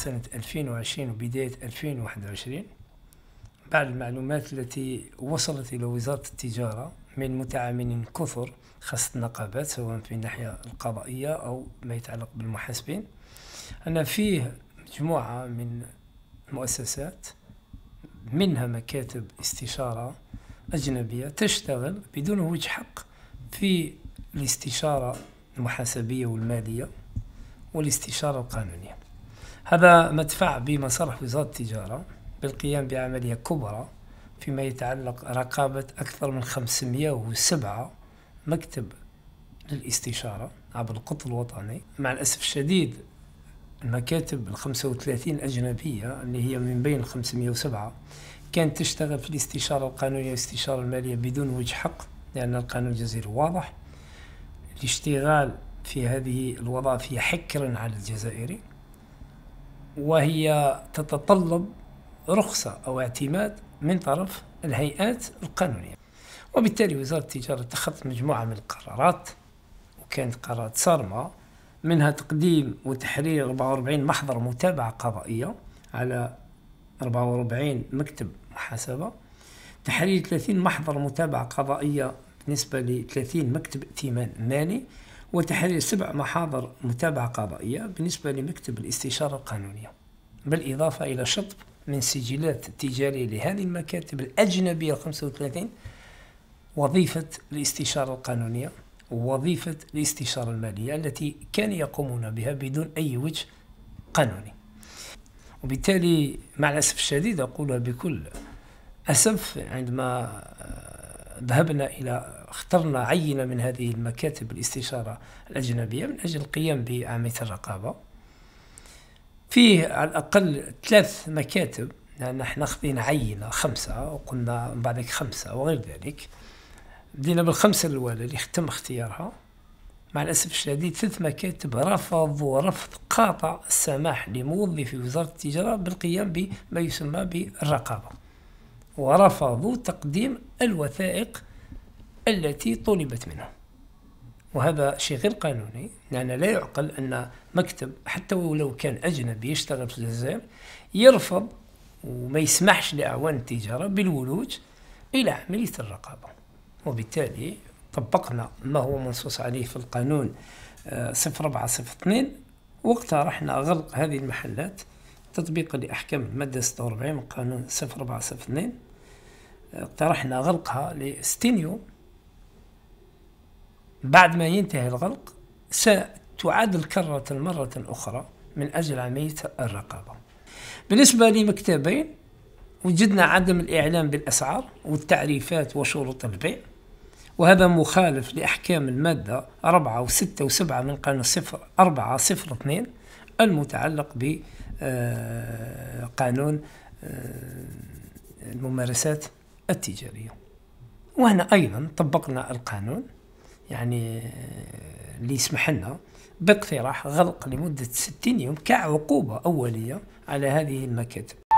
سنة 2020 وبداية 2021 بعض المعلومات التي وصلت إلى وزارة التجارة من متعاملين كثر خاصة النقابات سواء في الناحية القضائية أو ما يتعلق بالمحاسبين أن فيه مجموعة من المؤسسات منها مكاتب استشارة أجنبية تشتغل بدون وجه حق في الاستشارة المحاسبية والمالية والاستشارة القانونية هذا مدفع بمصالح وزارة التجارة بالقيام بعملية كبرى فيما يتعلق رقابة أكثر من 507 مكتب للاستشارة عبر القط الوطني مع الأسف الشديد المكاتب ال 35 أجنبية اللي هي من بين ال 507 كانت تشتغل في الاستشارة القانونية والاستشارة المالية بدون وجه حق لأن القانون الجزائري واضح الاشتغال في هذه الوظائف هي حكر على الجزائري وهي تتطلب رخصة أو اعتماد من طرف الهيئات القانونية وبالتالي وزارة التجارة اتخذت مجموعة من القرارات وكانت قرارات صارمة منها تقديم وتحرير 44 محضر متابعة قضائية على 44 مكتب محاسبة تحرير 30 محضر متابعة قضائية بالنسبة ل 30 مكتب ائتمان مالي وتحرير سبع محاضر متابعة قضائية بالنسبة لمكتب الاستشارة القانونية بالإضافة إلى شطب من سجلات التجارية لهذه المكاتب الأجنبية 35 وظيفة الاستشارة القانونية ووظيفة الاستشارة المالية التي كان يقومون بها بدون أي وجه قانوني وبالتالي مع الأسف الشديد أقولها بكل أسف عندما ذهبنا إلى اخترنا عينة من هذه المكاتب الاستشارة الأجنبية من أجل القيام بعملية الرقابة فيه على الأقل ثلاث مكاتب لأن احنا خذين عينة خمسة وقلنا من بعدك خمسة وغير ذلك بدينا بالخمسة الأولى اللي تم اختيارها مع الأسف الشديد ثلاث مكاتب رفضوا رفض قاطع السماح لموظفي وزارة التجارة بالقيام بما يسمى بالرقابة ورفضوا تقديم الوثائق التي طلبت منه وهذا شيء غير قانوني لأن لا يعقل أن مكتب حتى ولو كان أجنبي يشتغل في الجزائر يرفض وما يسمحش لأعوان التجارة بالولوج إلى عملية الرقابة وبالتالي طبقنا ما هو منصوص عليه في القانون 0402 آه، واقترحنا غلق هذه المحلات تطبيقا لأحكام المادة 46 من قانون 0402 آه، اقترحنا غلقها لستين يوم بعد ما ينتهي الغلق ستعاد الكرة مرة أخرى من أجل عملية الرقابة بالنسبة لمكتبين وجدنا عدم الإعلام بالأسعار والتعريفات وشروط البيع وهذا مخالف لأحكام المادة 4 و6 و7 من قانون صفر 4 0 2 المتعلق بقانون آه، آه، الممارسات التجارية وهنا أيضا طبقنا القانون يعني اللي يسمح لنا باقتراح غلق لمدة 60 يوم كعقوبة أولية على هذه المكاتب